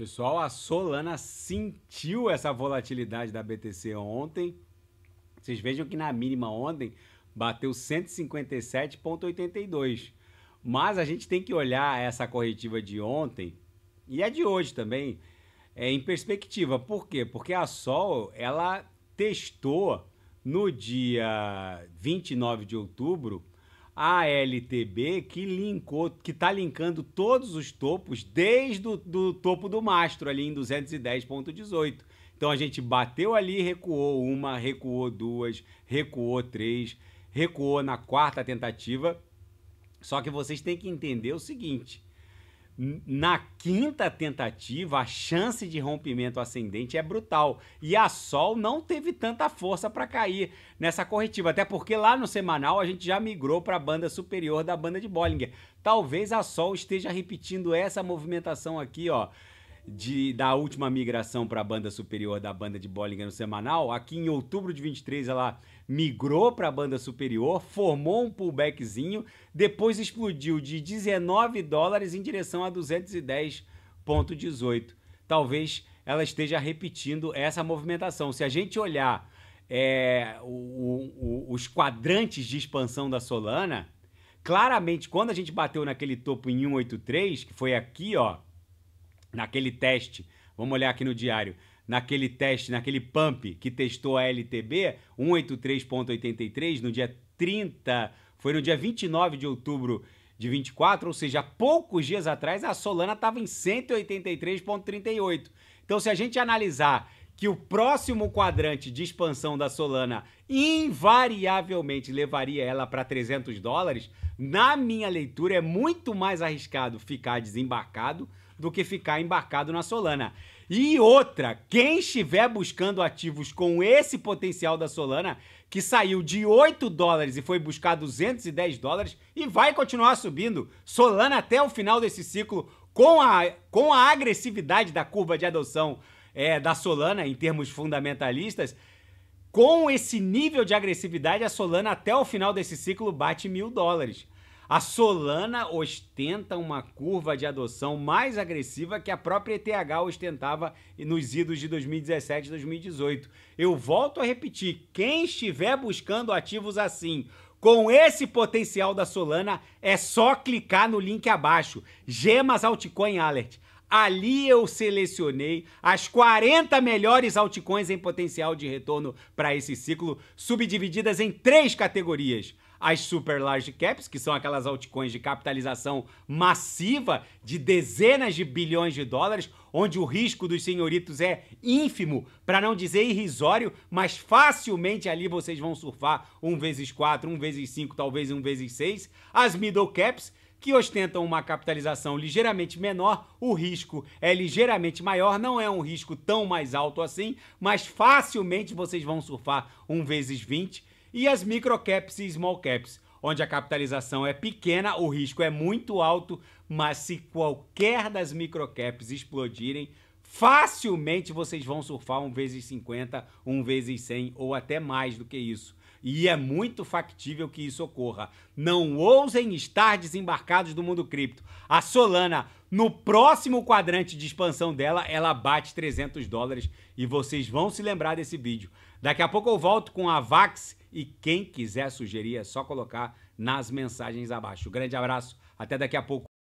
Pessoal, a Solana sentiu essa volatilidade da BTC ontem. Vocês vejam que na mínima ontem bateu 157,82. Mas a gente tem que olhar essa corretiva de ontem e a de hoje também é, em perspectiva. Por quê? Porque a Sol ela testou no dia 29 de outubro LTB que linkou, que tá linkando todos os topos desde o do topo do mastro ali em 210.18. Então a gente bateu ali, recuou uma, recuou duas, recuou três, recuou na quarta tentativa. Só que vocês têm que entender o seguinte, na quinta tentativa, a chance de rompimento ascendente é brutal. E a Sol não teve tanta força para cair nessa corretiva, até porque lá no semanal a gente já migrou para a banda superior da banda de Bollinger. Talvez a Sol esteja repetindo essa movimentação aqui, ó de, da última migração para a banda superior da banda de Bollinger no semanal. Aqui em outubro de 23 ela migrou para a banda superior, formou um pullbackzinho, depois explodiu de 19 dólares em direção a 210,18. Talvez ela esteja repetindo essa movimentação. Se a gente olhar é, o, o, os quadrantes de expansão da Solana, claramente quando a gente bateu naquele topo em 183, que foi aqui, ó naquele teste, vamos olhar aqui no diário, naquele teste, naquele pump que testou a LTB, 183.83, no dia 30, foi no dia 29 de outubro de 24, ou seja, poucos dias atrás a Solana estava em 183.38. Então, se a gente analisar que o próximo quadrante de expansão da Solana invariavelmente levaria ela para 300 dólares, na minha leitura é muito mais arriscado ficar desembarcado do que ficar embarcado na Solana. E outra, quem estiver buscando ativos com esse potencial da Solana, que saiu de 8 dólares e foi buscar 210 dólares e vai continuar subindo, Solana até o final desse ciclo, com a, com a agressividade da curva de adoção é, da Solana em termos fundamentalistas, com esse nível de agressividade, a Solana até o final desse ciclo bate mil dólares. A Solana ostenta uma curva de adoção mais agressiva que a própria ETH ostentava nos idos de 2017 e 2018. Eu volto a repetir: quem estiver buscando ativos assim, com esse potencial da Solana, é só clicar no link abaixo. Gemas Altcoin Alert. Ali eu selecionei as 40 melhores altcoins em potencial de retorno para esse ciclo, subdivididas em três categorias. As super large caps, que são aquelas altcoins de capitalização massiva de dezenas de bilhões de dólares, onde o risco dos senhoritos é ínfimo, para não dizer irrisório, mas facilmente ali vocês vão surfar um vezes 4, um vezes 5, talvez um vezes 6. As middle caps, que ostentam uma capitalização ligeiramente menor, o risco é ligeiramente maior, não é um risco tão mais alto assim, mas facilmente vocês vão surfar um vezes 20, e as microcaps e small caps, onde a capitalização é pequena, o risco é muito alto, mas se qualquer das microcaps explodirem, facilmente vocês vão surfar um vezes 50, um vezes 100 ou até mais do que isso. E é muito factível que isso ocorra. Não ousem estar desembarcados do mundo cripto. A Solana, no próximo quadrante de expansão dela, ela bate 300 dólares e vocês vão se lembrar desse vídeo. Daqui a pouco eu volto com a Vax e quem quiser sugerir é só colocar nas mensagens abaixo. Grande abraço, até daqui a pouco.